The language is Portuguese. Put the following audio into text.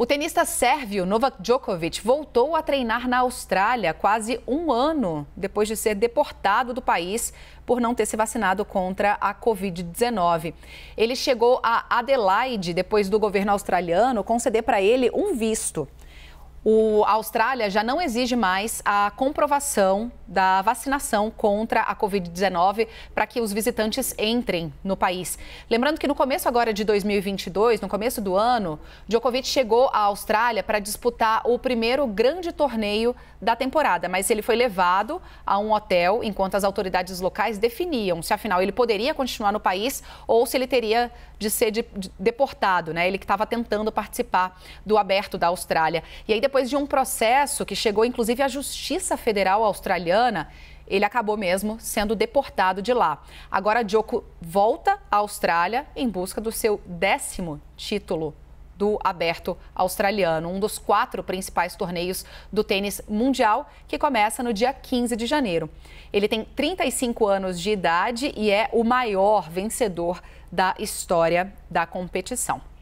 O tenista sérvio Novak Djokovic voltou a treinar na Austrália quase um ano depois de ser deportado do país por não ter se vacinado contra a Covid-19. Ele chegou a Adelaide depois do governo australiano conceder para ele um visto. O, a Austrália já não exige mais a comprovação da vacinação contra a Covid-19 para que os visitantes entrem no país. Lembrando que no começo agora de 2022, no começo do ano, Djokovic chegou à Austrália para disputar o primeiro grande torneio da temporada, mas ele foi levado a um hotel enquanto as autoridades locais definiam se afinal ele poderia continuar no país ou se ele teria de ser de, de, deportado, né? Ele que estava tentando participar do aberto da Austrália. E aí depois de um processo que chegou inclusive à Justiça Federal australiana ele acabou mesmo sendo deportado de lá. Agora, Djoko volta à Austrália em busca do seu décimo título do Aberto Australiano, um dos quatro principais torneios do tênis mundial, que começa no dia 15 de janeiro. Ele tem 35 anos de idade e é o maior vencedor da história da competição.